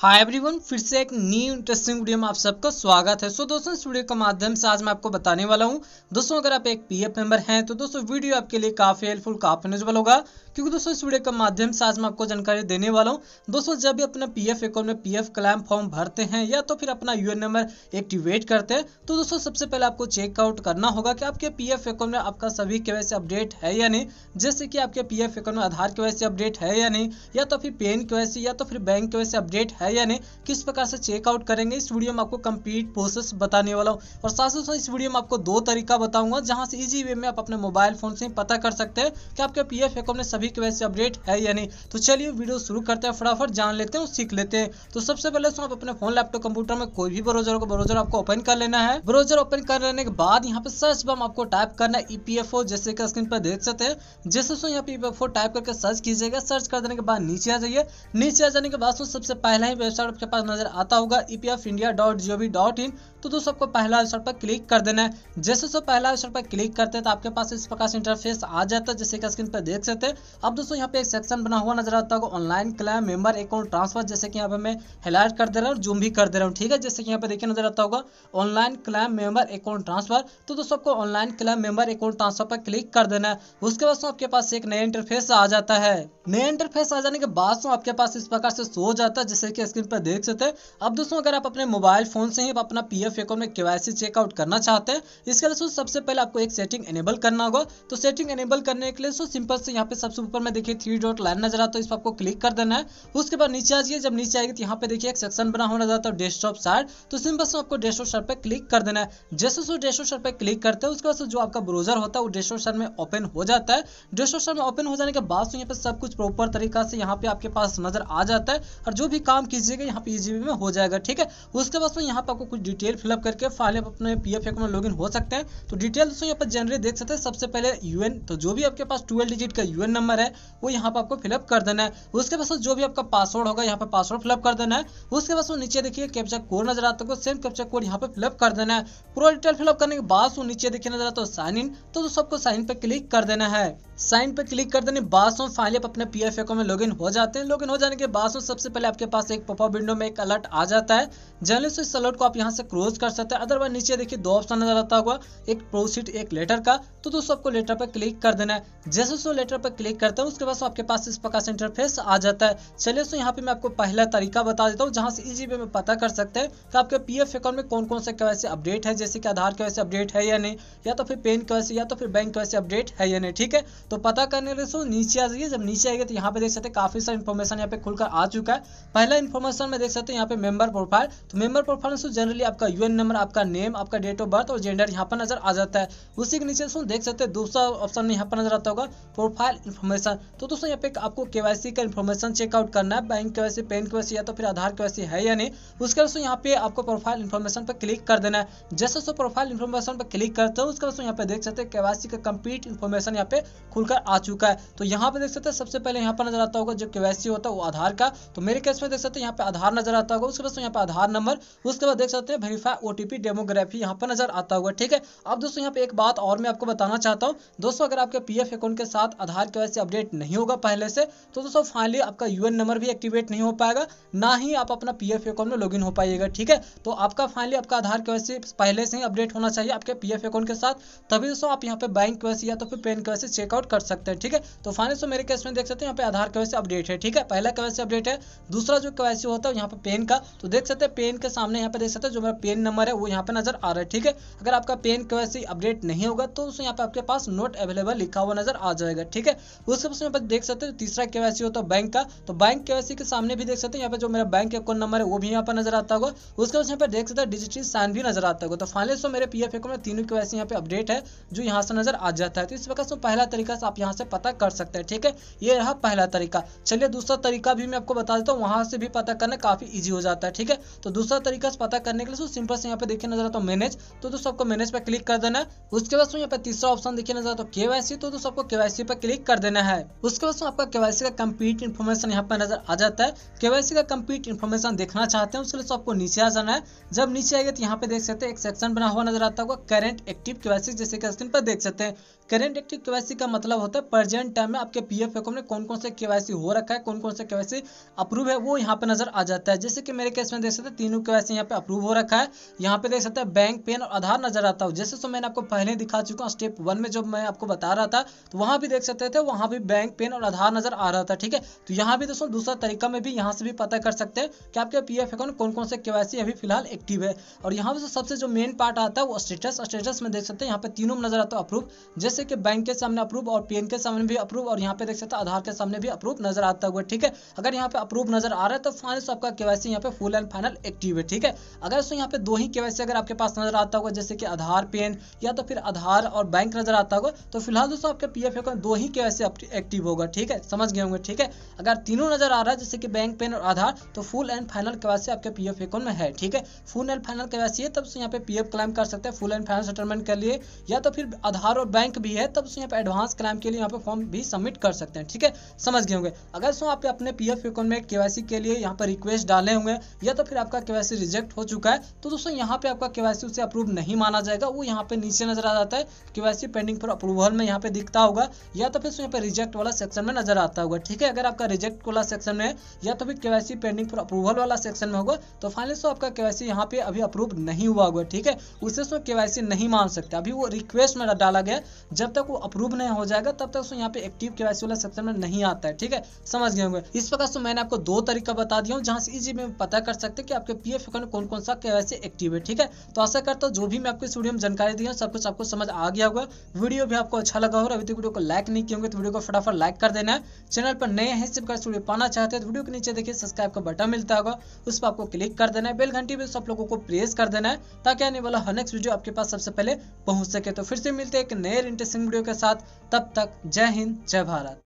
hi everyone फिर से एक न्यू इंटरेस्टिंग वीडियो में आप सबका स्वागत है सो so, दोस्तों इस वीडियो के माध्यम से आज मैं आपको बताने वाला हूं दोस्तों अगर आप एक पीएफ मेंबर हैं तो दोस्तों वीडियो आपके लिए काफ़ी हेल्पफुल काफ़ी यूजफुल होगा क्योंकि दोस्तों इस वीडियो के माध्यम से आज मैं आपको जानकारी देने वाला हूँ दोस्तों जब भी अपना पी एफ अकाउंट में पी एफ क्लाइम फॉर्म भरते हैं या तो फिर अपना यू नंबर एक्टिवेट करते हैं तो दोस्तों सबसे पहले आपको चेकआउट करना होगा कि आपके पी एफ अकाउंट में आपका सभी के अपडेट है या नहीं जैसे कि आपके पी एफ अकाउंट में आधार के अपडेट है या नहीं या तो फिर पेन के या तो फिर बैंक के अपडेट है है यानी किस प्रकार से चेकआउट करेंगे इस वीडियो में आपको कंप्लीट प्रोसेस बताने वाला हूँ और साथ ही साथ इस वीडियो में आपको दो तरीका बताऊंगा जहाँ से इजी वे में आप अपने मोबाइल फोन से पता कर सकते हैं कि आपके पी एफ अकाउंट में सभी के वैसे अपडेट है या नहीं तो चलिए वीडियो शुरू करते हैं फटाफट जान लेते हैं और सीख लेते हैं तो सबसे पहले तो आप अपने फोन लैपटॉप कंप्यूटर में कोई भी ब्रोजर को ब्रोजर आपको ओपन कर लेना है ब्रोजर ओपन कर लेने के बाद यहाँ पे सर्च बम आपको टाइप करना है ईपीएफओ e जैसे कि स्क्रीन पर देख सकते हैं जैसे सो यहाँ पे ईपीएफओ e टाइप करके सर्च कीजिएगा सर्च कर देने के बाद नीचे आ जाइए नीचे आ जाने के बाद तो सबसे पहला वेबसाइट आपके पास नजर आता होगा EPF India dot G O V dot I N दोस्तों आपको पहला वेबसाइट पर क्लिक कर देना है जैसे दोस्तों पहला वेबसाइट पर क्लिक करते हैं तो आपके पास इस प्रकार से इंटरफेस आ जाता है जैसे कि स्क्रीन पर देख सकते हैं अब दोस्तों यहाँ पे एक सेक्शन बना हुआ नजर आता होगा online claim member account transfer जैसे कि यहाँ पे मैं हाईलाइट कर दे रहा हूँ जूम भी कर दे रहा हूँ ठीक है जैसे कि यहाँ पे देखिए नजर आता होगा online claim member account transfer तो दोस्तों आपको online claim member account transfer पर क्लिक कर देना है उसके बाद आपके पास एक नया इंटरफेस आ जाता है नया इंटरफेस आ जाने के बाद आपके पास इस प्रकार से सो जाता है जैसे कि स्क्रीन पर देख सकते हैं अब दोस्तों अगर आप अपने मोबाइल फोन से ही आप अपना पी एफ अकाउंट में केवाईसी चेकआउट करना चाहते हैं इसके लिए दोस्तों सबसे पहले आपको एक सेटिंग एनेबल करना होगा तो सेटिंग एनेबल करने के लिए दोस्तों सिंपल से यहाँ पे सबसे ऊपर में देखिए थ्री डॉट लाइन नजर आता है इस पर आपको क्लिक कर देना है उसके बाद नीचे आ जाइए जब नीचे आएगी तो यहाँ पे देखिए एक सेक्शन बना हुआ नजर आता है डेस्कटॉप साइड तो सिंपल से आपको डेस्कटॉप साइड पर क्लिक कर देना है जैसे उसको डेस्कटॉप साइड पर क्लिक करते हैं उसके बाद जो आपका ब्रोजर होता है वो डेस्कटॉप साइड में ओपन हो जाता है डेस्कटॉप साइड में ओपन हो जाने के बाद यहाँ पे सब कुछ प्रॉपर तरीका से यहाँ पे आपके पास नजर आ जाता है और जो भी काम की कीजिएगा यहाँ पे ईजीबी e में हो जाएगा ठीक है उसके बाद यहाँ पर आपको कुछ डिटेल फिलअप करके फाइल अपने पी एफ में लॉग हो सकते हैं तो डिटेल दोस्तों यहाँ पर जनरली देख सकते हैं सबसे पहले यूएन तो जो भी आपके पास ट्वेल्व डिजिट का यूएन नंबर है वो यहाँ पर आपको फिलअप कर देना है उसके बाद जो भी आपका पासवर्ड होगा यहाँ पर पासवर्ड फिलअप कर देना है उसके बाद नीचे देखिए कैप्चा कोड नजर आता है सेम कैप्चा कोड यहाँ पर फिलअप कर देना है पूरा डिटेल फिलअप करने के बाद नीचे देखिए नजर आता है साइन इन तो सबको साइन पर क्लिक कर देना है साइन पर क्लिक कर देने सो फाइल आप अपने पी एफ में इन हो जाते हैं लॉगिन हो जाने के सो सबसे पहले आपके पास एक पॉपअप विंडो में एक अलर्ट आ जाता है जनरली सो इस अलर्ट को आप यहां से क्रोज कर सकते हैं अदरवाइज नीचे देखिए दो ऑप्शन नजर आता होगा एक प्रोसीड एक लेटर का तो दोस्तों आपको लेटर पर क्लिक कर देना है जैसे सो लेटर पर क्लिक करते हैं उसके बाद आपके पास इस प्रकार से इंटरफेस आ जाता है चलिए सो यहाँ पे मैं आपको पहला तरीका बता देता हूँ जहाँ से इजी वे में पता कर सकते हैं कि आपके पी एफ अकाउंट में कौन कौन से कैसे अपडेट है जैसे कि आधार कैसे अपडेट है या नहीं या तो फिर पेन कैसे या तो फिर बैंक कैसे अपडेट है या नहीं ठीक है तो पता करने के दोस्तों नीचे आ जाइए जब नीचे आएगा तो यहाँ पे देख सकते हैं काफी सारा इन्फॉर्मेशन यहाँ पे खुलकर आ चुका है पहला इन्फॉर्मेशन में देख सकते हैं यहाँ पे मेंबर प्रोफाइल तो मेंबर प्रोफाइल दोस्तों जनरली आपका यूएन नंबर आपका नेम आपका डेट ऑफ बर्थ और जेंडर यहाँ पर नजर आ जाता है उसी के नीचे दोस्तों देख सकते हैं दूसरा ऑप्शन में यहाँ पर नजर आता होगा प्रोफाइल इन्फॉर्मेशन तो दोस्तों यहाँ पे आपको केवासी का इन्फॉर्मेशन चेकआउट करना है बैंक केवासी पेन केवासी या तो फिर आधार केवासी है या नहीं उसके दोस्तों यहाँ पे आपको प्रोफाइल इन्फॉर्मेशन पर क्लिक कर देना है जैसे दोस्तों प्रोफाइल इन्फॉर्मेशन पर क्लिक करते हो उसके दोस्तों यहाँ पे देख सकते हैं केवासी का कम्प्लीट इन्फॉर्मेशन यहाँ पे खुलकर आ चुका है तो यहाँ पे देख सकते हैं सबसे पहले यहाँ पर नजर आता होगा जो केवासी होता है वो आधार का तो मेरे केस में देख सकते हैं यहाँ पे आधार नजर आता होगा उसके बाद यहाँ पे आधार नंबर उसके बाद देख सकते हैं वेरीफाई ओटीपी डेमोग्राफी यहाँ पर नजर आता होगा ठीक है अब दोस्तों यहाँ पे एक बात और मैं आपको बताना चाहता हूँ दोस्तों अगर आपके पी अकाउंट के साथ आधार के वजह अपडेट नहीं होगा पहले से तो दोस्तों फाइनली आपका यू नंबर भी एक्टिवेट नहीं हो पाएगा ना ही आप अपना पी अकाउंट में लॉग हो पाएगा ठीक है तो आपका फाइनली आपका आधार के पहले से ही अपडेट होना चाहिए आपके पी अकाउंट के साथ तभी दोस्तों आप यहाँ पे बैंक के या तो फिर पेन के चेकआउट कर सकते हैं ठीक है तो फाइनेंस मेरे केस में देख सकते हैं यहाँ पे आधार के अपडेट है ठीक है पहला के अपडेट है दूसरा जो के होता है यहाँ पे पेन का तो देख सकते हैं पेन के सामने यहाँ पे देख सकते हैं जो मेरा पेन नंबर है वो यहाँ पे नजर आ रहा है ठीक है अगर आपका पेन के अपडेट नहीं होगा तो उसमें यहाँ पे आपके पास नोट अवेलेबल लिखा हुआ नजर आ जाएगा ठीक है उसके उसमें आप देख सकते हैं तीसरा के होता है बैंक का तो बैंक के के सामने भी देख सकते हैं यहाँ पे जो मेरा बैंक अकाउंट नंबर है वो भी यहाँ पर नजर आता होगा उसके बाद यहाँ पर देख सकते हैं डिजिटल साइन भी नजर आता होगा तो फाइनली मेरे पी एफ अकाउंट में तीनों के यहाँ पे अपडेट है जो यहाँ से नजर आ जाता है तो इस प्रकार से पहला तरीका से आप यहाँ से पता कर सकते हैं ठीक है ये रहा पहला तरीका चलिए दूसरा तरीका भी मैं आपको बता देता हूँ वहां से भी पता करना काफ़ी ईजी हो जाता है ठीक है तो दूसरा तरीका से पता करने के लिए सिंपल से यहाँ पे देखिए नजर आता हूँ मैनेज तो दोस्तों आपको मैनेज पर क्लिक कर देना है उसके बाद यहाँ पे तीसरा ऑप्शन देखिए नजर आता हूँ केवाईसी तो दोस्तों आपको केवाईसी पर क्लिक कर देना है उसके बाद आपका केवासी का कंप्लीट इन्फॉर्मेशन यहाँ पर नजर आ जाता है केवासी का कंप्लीट इन्फॉर्मेशन देखना चाहते हैं उसके लिए आपको नीचे आ जाना है जब नीचे आएगा तो यहाँ पे देख सकते हैं एक सेक्शन बना हुआ नजर आता होगा करेंट एक्टिव केवासी जैसे कि स्क्रीन पर देख सकते हैं करेंट एक्टिव केवासी का मतलब मतलब होता है प्रेजेंट टाइम में आपके पी एफ में कौन कौन से केवाईसी हो रखा है कौन कौन से केवाईसी अप्रूव है वो यहाँ पे नजर आ जाता है जैसे कि मेरे केस में देख सकते हैं तीनों केवाईसी यहाँ पे अप्रूव हो रखा है यहाँ पे देख सकते हैं बैंक पेन और आधार नजर आता हो जैसे तो मैंने आपको पहले दिखा चुका हूँ स्टेप वन में जब मैं आपको बता रहा था तो वहां भी देख सकते थे वहां भी बैंक पेन और आधार नजर आ रहा था ठीक है तो यहाँ भी दोस्तों दूसरा तरीका में भी यहाँ से भी पता कर सकते हैं कि आपके पी अकाउंट कौन कौन से केवाईसी अभी फिलहाल एक्टिव है और यहाँ पे सबसे जो मेन पार्ट आता है वो स्टेटस स्टेटस में देख सकते हैं यहाँ पे तीनों में नजर आता है अप्रूव जैसे कि बैंक के सामने अप्रूव और पीएन के सामने भी अप्रूव और यहाँ पे देख सकते हैं आधार के सामने भी अप्रूव नजर आता हुआ ठीक है अगर यहाँ पे अप्रूव नजर आ रहा है तो फाइनल आपका केवासी यहाँ पे फुल एंड फाइनल एक्टिव है ठीक है अगर दोस्तों यहाँ पे दो ही केवासी अगर आपके पास नजर आता होगा जैसे कि आधार पेन या तो फिर आधार और बैंक नजर आता होगा तो फिलहाल दोस्तों आपके पी एफ दो ही केवासी एक्टिव होगा ठीक है समझ गए होंगे ठीक है अगर तीनों नजर आ रहा है जैसे कि बैंक पेन और आधार तो फुल एंड फाइनल केवासी आपके पी एफ में है ठीक है फुल एंड फाइनल केवासी है तब से यहाँ पे पी क्लेम कर सकते हैं फुल एंड फाइनल सेटलमेंट के लिए या तो फिर आधार और बैंक भी है तब से यहाँ पे एडवांस क्लाइम क्लाइम के लिए यहाँ पर फॉर्म भी सबमिट कर सकते हैं ठीक है समझ गए होंगे अगर सो आप अपने पी एफ अकाउंट में केवासी के लिए यहाँ पर रिक्वेस्ट डाले होंगे या तो फिर आपका केवासी रिजेक्ट हो चुका है तो दोस्तों यहाँ पे आपका केवासी उसे अप्रूव नहीं माना जाएगा वो यहाँ पे नीचे नजर आ जाता है केवासी पेंडिंग फॉर अप्रूवल में यहाँ पे दिखता होगा या तो फिर यहाँ पे रिजेक्ट वाला सेक्शन में नजर आता होगा ठीक है अगर आपका रिजेक्ट वाला सेक्शन में या तो फिर केवासी पेंडिंग फॉर अप्रूवल वाला सेक्शन में होगा तो फाइनली सो आपका केवासी यहाँ पे अभी अप्रूव नहीं हुआ होगा ठीक है उसे सो केवासी नहीं मान सकते अभी वो रिक्वेस्ट में डाला गया जब तक वो अप्रूव नहीं हो जाएगा तब तक यहाँ पे एक्टिव केवाईसी वाला सेक्शन में नहीं आता है ठीक है समझ गए होंगे इस प्रकार से मैंने आपको दो तरीका बता दिया हूँ जहाँ से इजी में पता कर सकते हैं कि आपके पी एफ अकाउंट कौन कौन सा केवाईसी एक्टिव है ठीक है तो आशा करता हूँ जो भी मैं आपको इस वीडियो में जानकारी दिया सब कुछ आपको समझ आ गया होगा वीडियो भी आपको अच्छा लगा होगा अभी तक वीडियो को लाइक नहीं किया होंगे तो वीडियो को फटाफट लाइक कर देना है चैनल पर नए हैं सिर्फ वीडियो पाना चाहते हैं तो वीडियो के नीचे देखिए सब्सक्राइब का बटन मिलता होगा उस पर आपको क्लिक कर देना है बेल घंटी भी सब लोगों को प्रेस कर देना है ताकि आने वाला हर नेक्स्ट वीडियो आपके पास सबसे पहले पहुंच सके तो फिर से मिलते हैं एक नए इंटरेस्टिंग वीडियो के साथ तब तब तक जय हिंद जय भारत